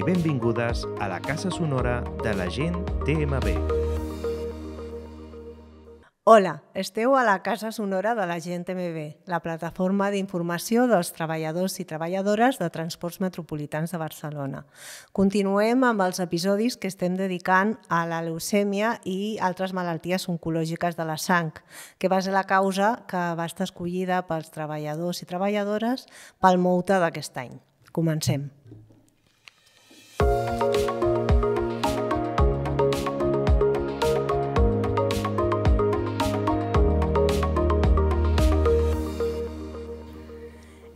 i benvingudes a la Casa Sonora de la gent TMB. Hola, esteu a la Casa Sonora de la gent TMB, la plataforma d'informació dels treballadors i treballadores de transports metropolitans de Barcelona. Continuem amb els episodis que estem dedicant a la leucèmia i altres malalties oncològiques de la sang, que va ser la causa que va estar escollida pels treballadors i treballadores pel MOUTA d'aquest any. Comencem.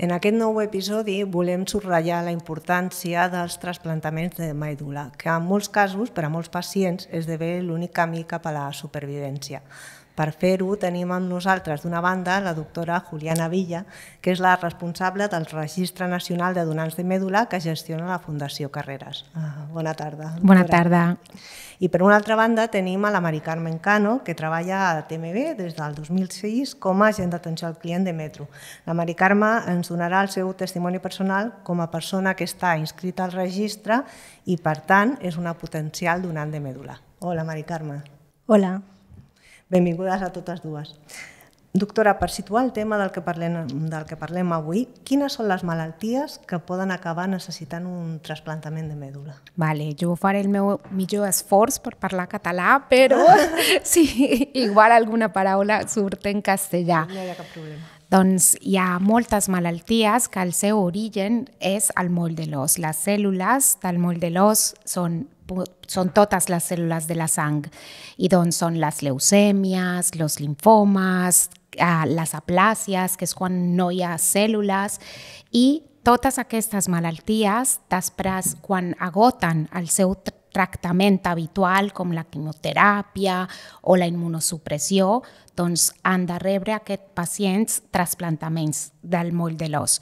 En aquest nou episodi volem subratllar la importància dels trasplantaments de mèdula, que en molts casos, per a molts pacients, esdevé l'únic camí cap a la supervivència. Per fer-ho tenim amb nosaltres d'una banda la doctora Juliana Villa, que és la responsable del Registre Nacional de Donants de Mèdula que gestiona la Fundació Carreras. Ah, bona tarda. Doctora. Bona tarda. I per una altra banda tenim a la Mari Carmen Cano, que treballa a TMB des del 2006 com a agent d'atenció al client de Metro. La Mari Carme ens donarà el seu testimoni personal com a persona que està inscrita al registre i, per tant, és una potencial donant de mèdula. Hola, Mari Carme. Hola. Benvingudes a totes dues. Doctora, per situar el tema del que, parlem, del que parlem avui, quines són les malalties que poden acabar necessitant un trasplantament de mèdula? Vale, jo faré el meu millor esforç per parlar català, però sí, igual alguna paraula surt en castellà. No hi ha cap problema. Doncs hi ha moltes malalties que el seu origen és el moll de l'os. Les cèl·lules del moll de l'os són son todas las células de la sangre y don son las leucemias, los linfomas, ah, las aplasias, que es cuando no hay células, y todas estas malaltías, tras cuando agotan el seu habitual como la quimioterapia o la inmunosupresión, entonces han de rebre que pacients trasplantamientos del molde de l'os.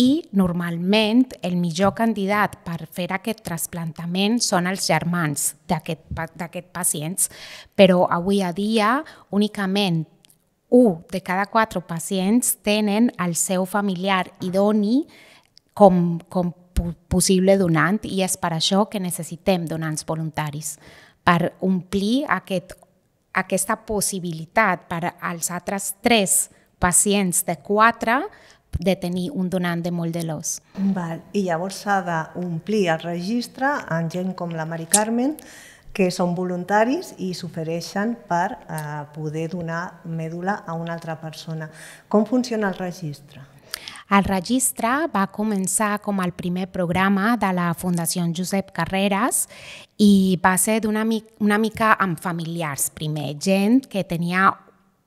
i normalment el millor candidat per fer aquest trasplantament són els germans d'aquests pacients, però avui a dia únicament un de cada quatre pacients tenen el seu familiar idoni com, com possible donant i és per això que necessitem donants voluntaris per omplir aquest, aquesta possibilitat per als altres tres pacients de quatre de tenir un donant de molt de l'os. Val. I llavors s'ha d'omplir el registre amb gent com la Mari Carmen, que són voluntaris i s'ofereixen per eh, poder donar mèdula a una altra persona. Com funciona el registre? El registre va començar com el primer programa de la Fundació Josep Carreras i va ser una, una mica amb familiars primer, gent que tenia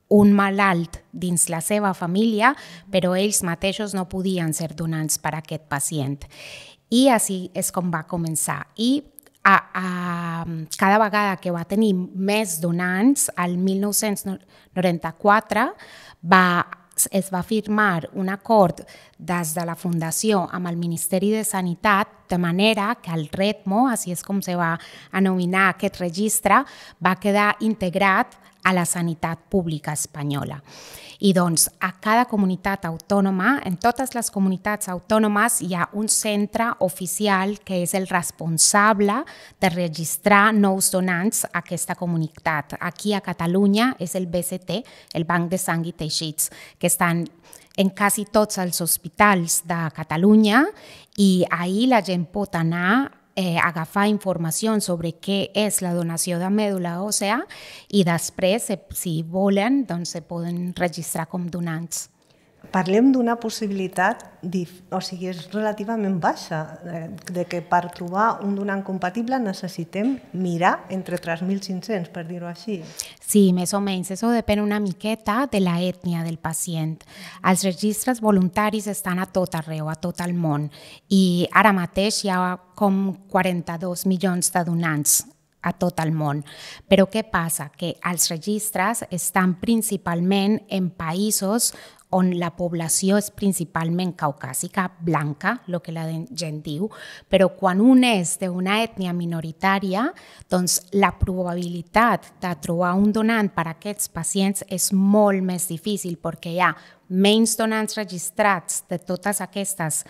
un malalt dins la seva família, però ells mateixos no podien ser donants per a aquest pacient. I així és com va començar. I a, a, cada vegada que va tenir més donants, al 1994 va es va firmar un acord des de la Fundació amb el Ministeri de Sanitat de manera que el ritmo, així és com se va anomenar aquest registre, va quedar integrat a la sanitat pública espanyola. I doncs, a cada comunitat autònoma, en totes les comunitats autònomes hi ha un centre oficial que és el responsable de registrar nous donants a aquesta comunitat. Aquí a Catalunya és el BCT, el Banc de Sang i Teixits, que estan en quasi tots els hospitals de Catalunya i ahir la gent pot anar eh, agafar informació sobre què és la donació de mèdula òssea i després, eh, si volen, doncs se poden registrar com donants parlem d'una possibilitat, o sigui, és relativament baixa, eh, de que per trobar un donant compatible necessitem mirar entre 3.500, per dir-ho així. Sí, més o menys. Això depèn una miqueta de la ètnia del pacient. Els registres voluntaris estan a tot arreu, a tot el món, i ara mateix hi ha com 42 milions de donants a tot el món. Però què passa? Que els registres estan principalment en països on la població és principalment caucàsica, blanca, el que la gent diu, però quan un és d'una ètnia minoritària, doncs la probabilitat de trobar un donant per a aquests pacients és molt més difícil perquè hi ha menys donants registrats de totes aquestes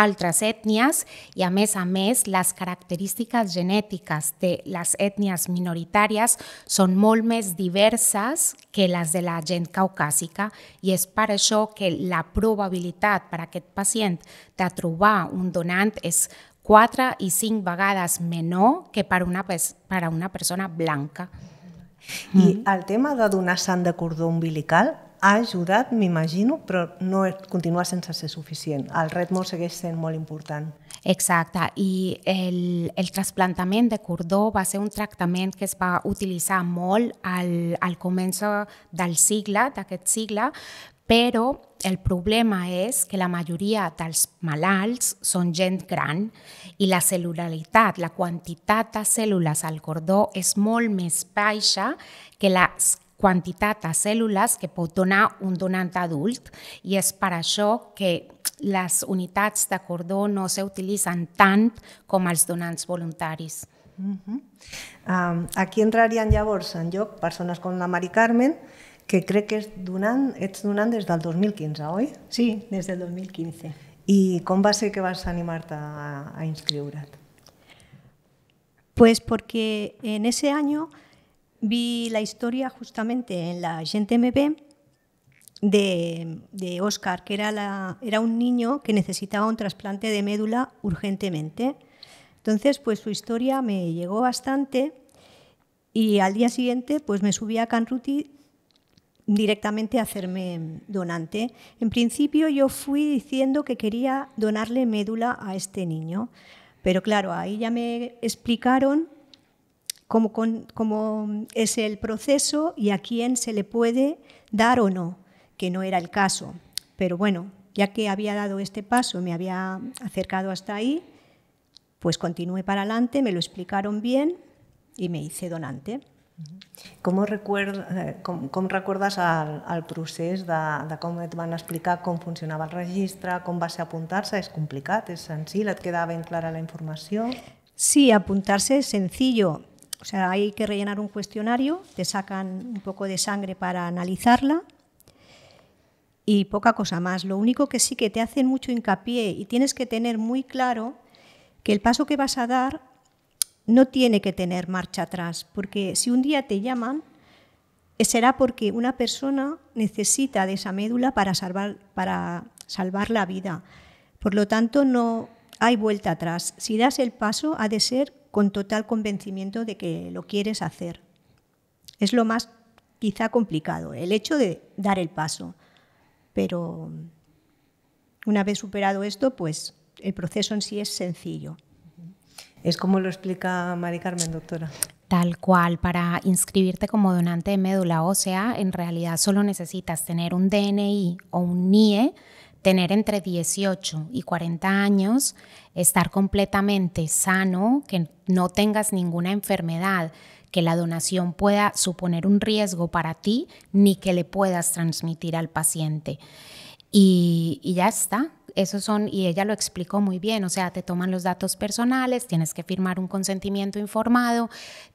altres ètnies i, a més a més, les característiques genètiques de les ètnies minoritàries són molt més diverses que les de la gent caucàsica i és per això que la probabilitat per a aquest pacient de trobar un donant és 4 i 5 vegades menor que per a una, per a una persona blanca. I mm. el tema de donar sang de cordó umbilical ha ajudat, m'imagino, però no continua sense ser suficient. El ritme segueix sent molt important. Exacte, i el, el trasplantament de cordó va ser un tractament que es va utilitzar molt al, al començo del segle, d'aquest segle, però el problema és que la majoria dels malalts són gent gran i la celularitat, la quantitat de cèl·lules al cordó és molt més baixa que la quantitat de cèl·lules que pot donar un donant adult i és per això que les unitats de cordó no s'utilitzen tant com els donants voluntaris. Uh -huh. um, aquí entrarien llavors en lloc persones com la Mari Carmen, que crec que és donant, ets donant des del 2015, oi? Sí, des del 2015. I com va ser que vas animar-te a, a inscriure't? Pues porque en ese año vi la historia justamente en la Gente MB de, de Oscar, que era, un niño que necesitaba un trasplante de médula urgentemente. Entonces, pues su historia me llegó bastante y al día siguiente pues me subí a Canruti directamente a hacerme donante. En principio yo fui diciendo que quería donarle médula a este niño, pero claro, ahí ya me explicaron cómo, es el proceso y a quién se le puede dar o no, que no era el caso. Pero bueno, ya que había dado este paso, me había acercado hasta ahí, pues continué para adelante, me lo explicaron bien y me hice donante. ¿Cómo recuerdas al proceso recordes el, de, de com et van explicar cómo funcionaba el registro, cómo va ser apuntarse? ¿Es complicado? ¿Es sencillo? ¿Te queda bien clara la información? Sí, apuntarse es sencillo. O sea, hay que rellenar un cuestionario, te sacan un poco de sangre para analizarla y poca cosa más. Lo único que sí que te hacen mucho hincapié y tienes que tener muy claro que el paso que vas a dar no tiene que tener marcha atrás, porque si un día te llaman, eh, será porque una persona necesita de esa médula para salvar, para salvar la vida. Por lo tanto, no hay vuelta atrás. Si das el paso, ha de ser con total convencimiento de que lo quieres hacer. Es lo más quizá complicado, el hecho de dar el paso. Pero una vez superado esto, pues el proceso en sí es sencillo. Es como lo explica Mari Carmen, doctora. Tal cual, para inscribirte como donante de médula ósea, en realidad solo necesitas tener un DNI o un NIE tener entre 18 y 40 años, estar completamente sano, que no tengas ninguna enfermedad, que la donación pueda suponer un riesgo para ti, ni que le puedas transmitir al paciente. Y, y ya está, son, y ella lo explicó muy bien, o sea, te toman los datos personales, tienes que firmar un consentimiento informado,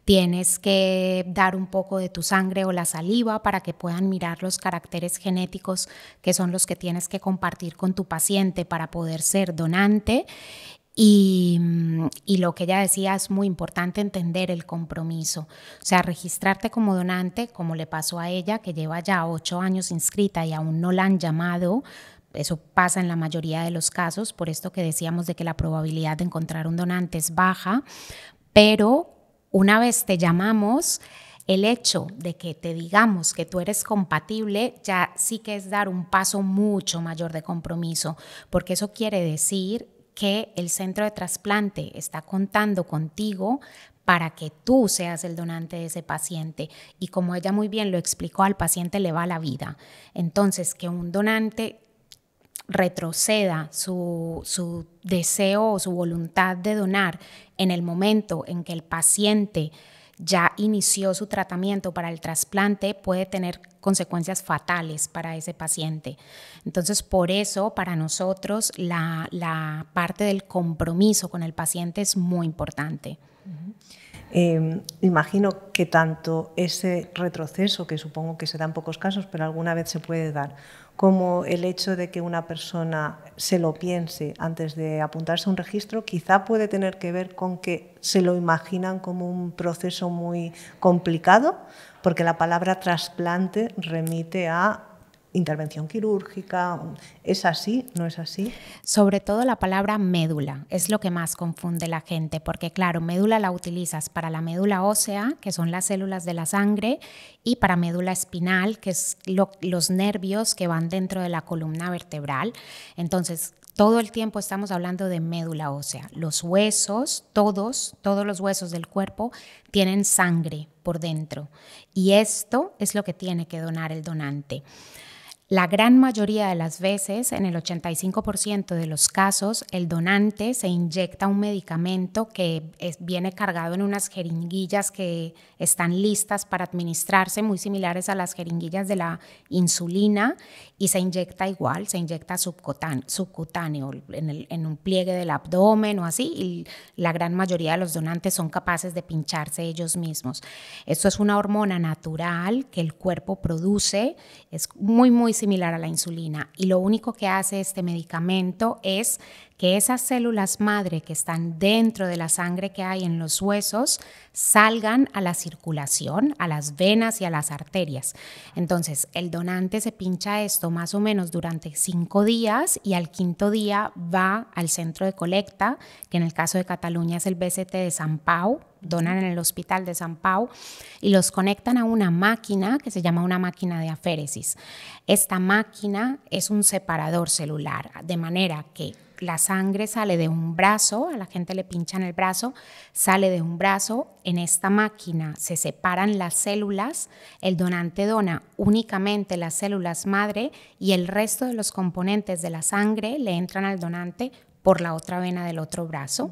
tienes que dar un poco de tu sangre o la saliva para que puedan mirar los caracteres genéticos que son los que tienes que compartir con tu paciente para poder ser donante. Y, y, lo que ella decía es muy importante entender el compromiso, o sea, registrarte como donante, como le pasó a ella, que lleva ya ocho años inscrita y aún no la han llamado eso pasa en la mayoría de los casos, por esto que decíamos de que la probabilidad de encontrar un donante es baja, pero una vez te llamamos, el hecho de que te digamos que tú eres compatible ya sí que es dar un paso mucho mayor de compromiso, porque eso quiere decir que el centro de trasplante está contando contigo para que tú seas el donante de ese paciente. Y como ella muy bien lo explicó, al paciente le va la vida. Entonces, que un donante retroceda su, deseo o su voluntad de donar en el momento en que el paciente ya inició su tratamiento para el trasplante puede tener consecuencias fatales para ese paciente. Entonces, por eso, para nosotros, la, parte del compromiso con el paciente es muy importante. Em, imagino que tanto ese retroceso, que supongo que se da en pocos casos, pero alguna vez se puede dar, como el hecho de que una persona se lo piense antes de apuntarse a un registro, quizá puede tener que ver con que se lo imaginan como un proceso muy complicado, porque la palabra trasplante remite a intervención quirúrgica. ¿Es así? ¿No es así? Sobre todo la palabra médula es lo que más confunde la gente, porque claro, médula la utilizas para la médula ósea, que son las células de la sangre, y para médula espinal, que es los nervios que van dentro de la columna vertebral. Entonces, todo el tiempo estamos hablando de médula ósea. Los huesos, todos, todos los huesos del cuerpo tienen sangre por dentro. Y esto es lo que tiene que donar el donante. La gran mayoría de las veces, en el 85% de los casos, el donante se inyecta un medicamento que viene cargado en unas jeringuillas que están listas para administrarse, muy similares a las jeringuillas de la insulina, y se inyecta igual, se inyecta subcutáneo, en, un pliegue del abdomen o así, y la gran mayoría de los donantes son capaces de pincharse ellos mismos. Esto es una hormona natural que el cuerpo produce, es muy, muy similar similar a la insulina y lo único que hace este medicamento es que esas células madre que están dentro de la sangre que hay en los huesos salgan a la circulación, a las venas y a las arterias. Entonces, el donante se pincha esto más o menos durante cinco días y al quinto día va al centro de colecta, que en el caso de Cataluña es el BCT de San Pau, donan en el hospital de San Pau y los conectan a una máquina que se llama una máquina de aféresis. Esta máquina es un separador celular, de manera que la sangre sale de un brazo, a la gente le pinchan el brazo, sale de un brazo, en esta máquina se separan las células, el donante dona únicamente las células madre y el resto de los componentes de la sangre le entran al donante por la otra vena del otro brazo.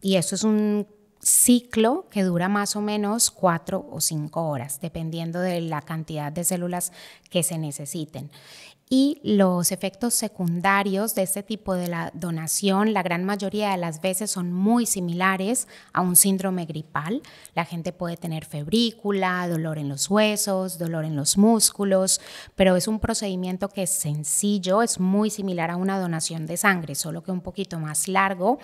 Y eso es un ciclo que dura más o menos cuatro o cinco horas, dependiendo de la cantidad de células que se necesiten. Y los efectos secundarios de este tipo de la donación, la gran mayoría de las veces son muy similares a un síndrome gripal. La gente puede tener febrícula, dolor en los huesos, dolor en los músculos, pero es un procedimiento que es sencillo, es muy similar a una donación de sangre, solo que un poquito más largo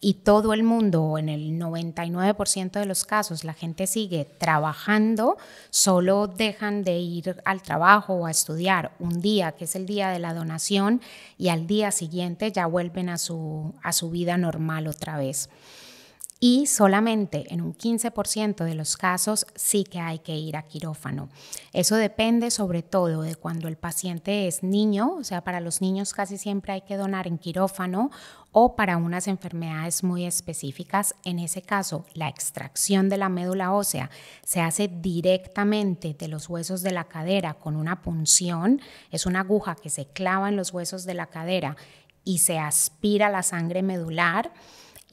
y todo el mundo, en el 99% de los casos, la gente sigue trabajando, solo dejan de ir al trabajo o a estudiar un día, que es el día de la donación, y al día siguiente ya vuelven a su vida normal otra vez y solamente en un 15% de los casos sí que hay que ir a quirófano. Eso depende sobre todo de cuando el paciente es niño, o sea, para los niños casi siempre hay que donar en quirófano o para unas enfermedades muy específicas. En ese caso, la extracción de la médula ósea se hace directamente de los huesos de la cadera con una punción, es una aguja que se clava en los huesos de la cadera y se aspira la sangre medular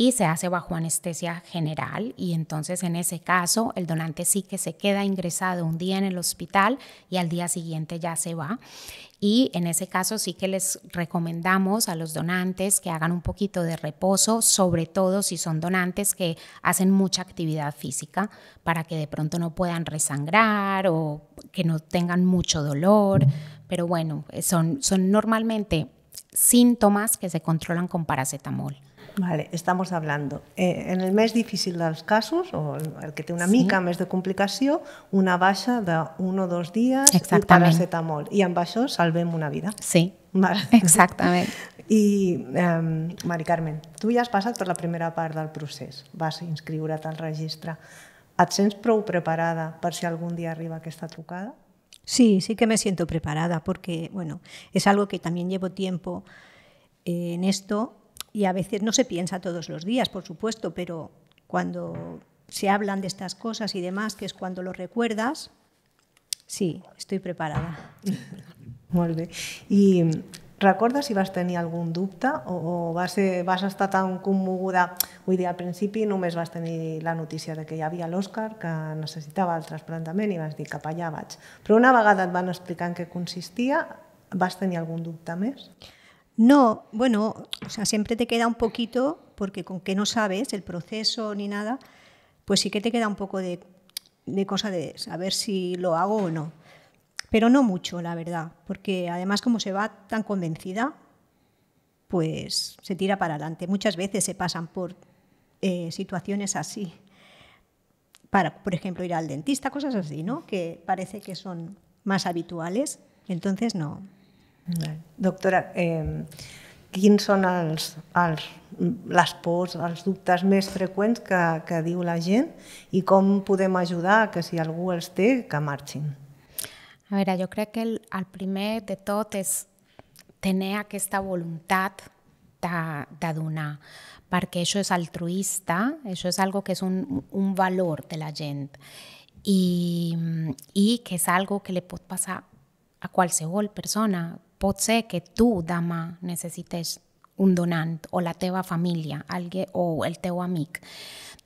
y se hace bajo anestesia general y entonces en ese caso el donante sí que se queda ingresado un día en el hospital y al día siguiente ya se va. Y en ese caso sí que les recomendamos a los donantes que hagan un poquito de reposo, sobre todo si son donantes que hacen mucha actividad física, para que de pronto no puedan resangrar o que no tengan mucho dolor. Pero bueno, son, son normalmente síntomas que se controlan con paracetamol. Vale, estamos hablando. Eh, en el més difícil dels casos, o el que té una sí. mica més de complicació, una baixa d'un o dos dies Exactament. i paracetamol. I amb això salvem una vida. Sí, vale. exactament. I, eh, Mari Carmen, tu ja has passat per la primera part del procés. Vas inscriure't al registre. Et sents prou preparada per si algún dia arriba aquesta trucada? Sí, sí que me siento preparada porque, bueno, es algo que también llevo tiempo eh, en esto y a veces no se piensa todos los días, por supuesto, pero cuando se hablan de estas cosas y demás, que es cuando lo recuerdas, sí, estoy preparada. Muy bien. ¿Y recuerdas si vas a tener algún o, o vas eh, a vas estar tan commoguda? Hoy día al no només vas tener la noticia de que había el Oscar, que necesitaba el trasplante y vas dir cap allà vaig. Pero una vegada van van explicar en qué consistía, vas a tener algún més? más? No, bueno, o sea, siempre te queda un poquito, porque con que no sabes el proceso ni nada, pues sí que te queda un poco de, cosa de saber si lo hago o no. Pero no mucho, la verdad, porque además como se va tan convencida, pues se tira para adelante. Muchas veces se pasan por eh, situaciones así, para, por ejemplo, ir al dentista, cosas así, ¿no? Que parece que son más habituales, entonces no. Doctora, eh, quins són els, els, les pors, els dubtes més freqüents que, que diu la gent i com podem ajudar que si algú els té, que marxin? A veure, jo crec que el, el primer de tot és tenir aquesta voluntat de, de donar, perquè això és altruista, això és algo que és un, un valor de la gent i, i que és algo que li pot passar a qualsevol persona, pot ser que tu dama, necessites un donant o la teva família algú, o el teu amic.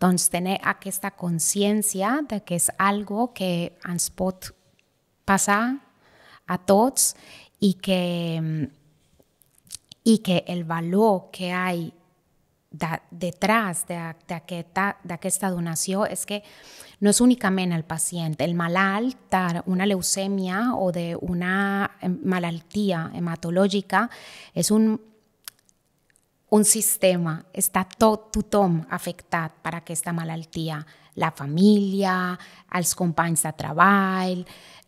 Doncs tenir aquesta consciència de que és algo que ens pot passar a tots i que, i que el valor que hi ha de, detrás d'aquesta de, donació és que no és únicament el pacient. El malalt d'una leucèmia o d'una malaltia hematològica és un un sistema, està tot, tothom afectat per aquesta malaltia, la família, els companys de treball,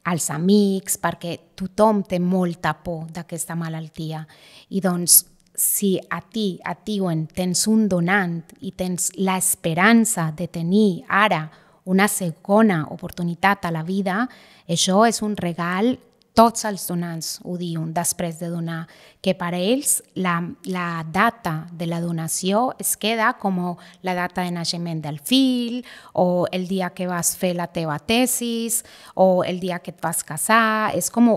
els amics, perquè tothom té molta por d'aquesta malaltia. I doncs, si a ti a ti, tens un donant i tens l'esperança de tenir ara una segona oportunitat a la vida, això és un regal tots els donants ho diuen després de donar, que per a ells la, la data de la donació es queda com la data de naixement del fill, o el dia que vas fer la teva tesis, o el dia que et vas casar, és com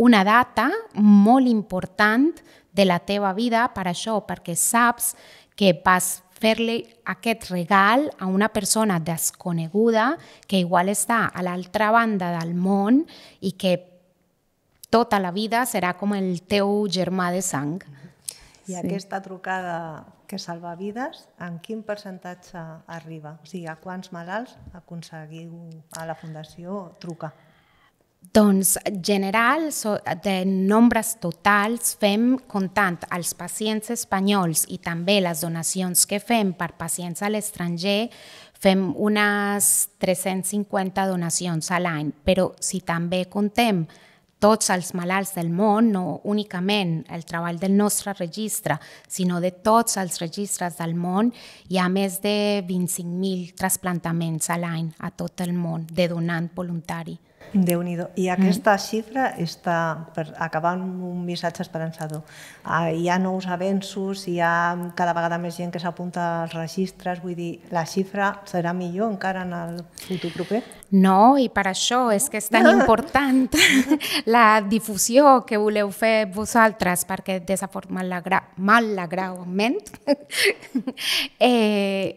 una data molt important de la teva vida per això, perquè saps que vas fer-li aquest regal a una persona desconeguda que igual està a l'altra banda del món i que tota la vida serà com el teu germà de sang. I sí. aquesta trucada que salva vides, en quin percentatge arriba? O sigui, a quants malalts aconseguiu a la Fundació trucar? Doncs, general, so, de nombres totals fem comptant els pacients espanyols i també les donacions que fem per pacients a l'estranger, fem unes 350 donacions a l'any, però si també contem tots els malalts del món, no únicament el treball del nostre registre, sinó de tots els registres del món, hi ha més de 25.000 trasplantaments a l'any a tot el món de donant voluntari déu nhi I mm. aquesta xifra està per acabar amb un missatge esperançador. Ah, hi ha nous avenços, hi ha cada vegada més gent que s'apunta als registres, vull dir, la xifra serà millor encara en el futur proper? No, i per això és que és tan important la difusió que voleu fer vosaltres, perquè de forma la mal malauradament, eh,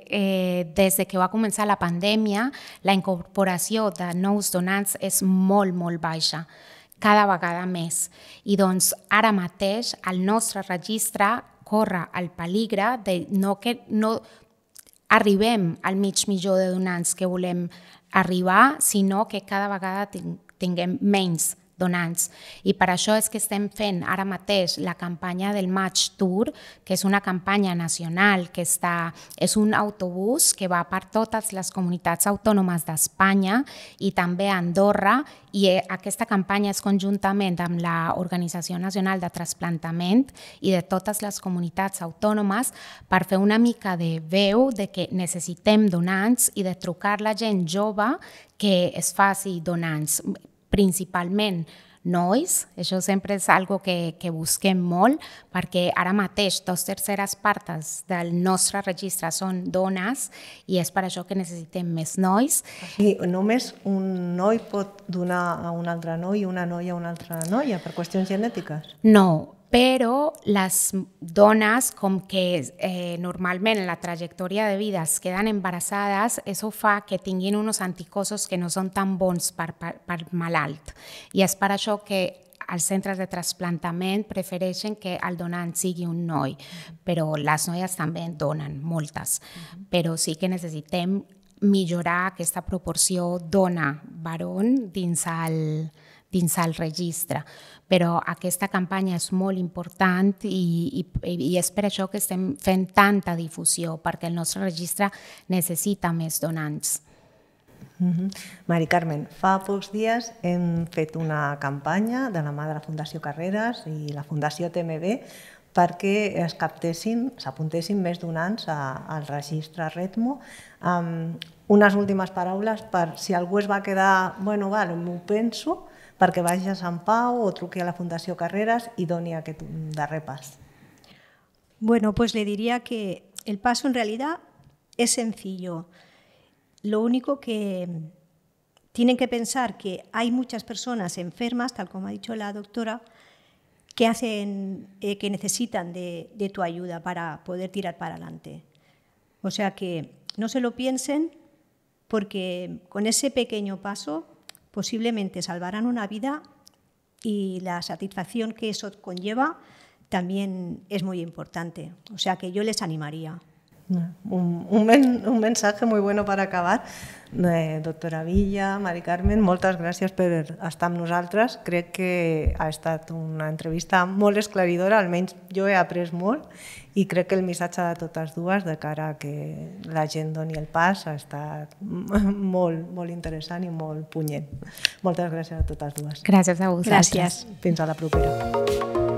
eh, des que va començar la pandèmia, la incorporació de nous donants és és molt, molt baixa cada vegada més. I doncs ara mateix el nostre registre corre el peligre de no, que, no arribem al mig millor de donants que volem arribar, sinó que cada vegada tinguem menys donants. I per això és que estem fent ara mateix la campanya del Match Tour, que és una campanya nacional que està, és un autobús que va per totes les comunitats autònomes d'Espanya i també a Andorra i eh, aquesta campanya és conjuntament amb l'Organització Nacional de Transplantament i de totes les comunitats autònomes per fer una mica de veu de que necessitem donants i de trucar la gent jove que es faci donants principalment nois. Això sempre és algo que, que busquem molt, perquè ara mateix dos terceres partes del nostre registre són dones i és per això que necessitem més nois. I només un noi pot donar a un altre noi i una noia a una altra noia per qüestions genètiques? No, però les dones, com que eh, normalment en la trajectòria de vida es queden embarassades, això fa que tinguin uns anticossos que no són tan bons per, per, per malalt. I és per això que els centres de trasplantament prefereixen que el donant sigui un noi, però les noies també en donen, moltes. Però sí que necessitem millorar aquesta proporció dona varon dins el, dins el registre. Però aquesta campanya és molt important i, i, i és per això que estem fent tanta difusió, perquè el nostre registre necessita més donants. Mm -hmm. Mari Carmen, fa pocs dies hem fet una campanya de la mà de la Fundació Carreras i la Fundació TMB perquè es captessin, s'apuntessin més donants a, al registre Retmo. Um, unes últimes paraules per si algú es va quedar, bueno, val, m'ho penso, que vayas a San Pau o truque a la Fundación Carreras i que tú da repas. Bueno, pues le diría que el paso en realidad es sencillo. Lo único que tienen que pensar que hay muchas personas enfermas, tal como ha dicho la doctora, que, hacen, eh, que necesitan de, tu ayuda para poder tirar para adelante. O sea que no se lo piensen porque con ese pequeño paso posiblemente salvarán una vida y la satisfacción que eso conlleva también es muy importante. O sea que yo les animaría. Un, un, men, un, mensaje muy bueno para acabar. Eh, doctora Villa, Mari Carmen, moltes gràcies per estar amb nosaltres. Crec que ha estat una entrevista molt esclaridora, almenys jo he après molt i crec que el missatge de totes dues de cara a que la gent doni el pas ha estat molt, molt interessant i molt punyent. Moltes gràcies a totes dues. Gràcies a vosaltres. Gràcies. Fins a la propera.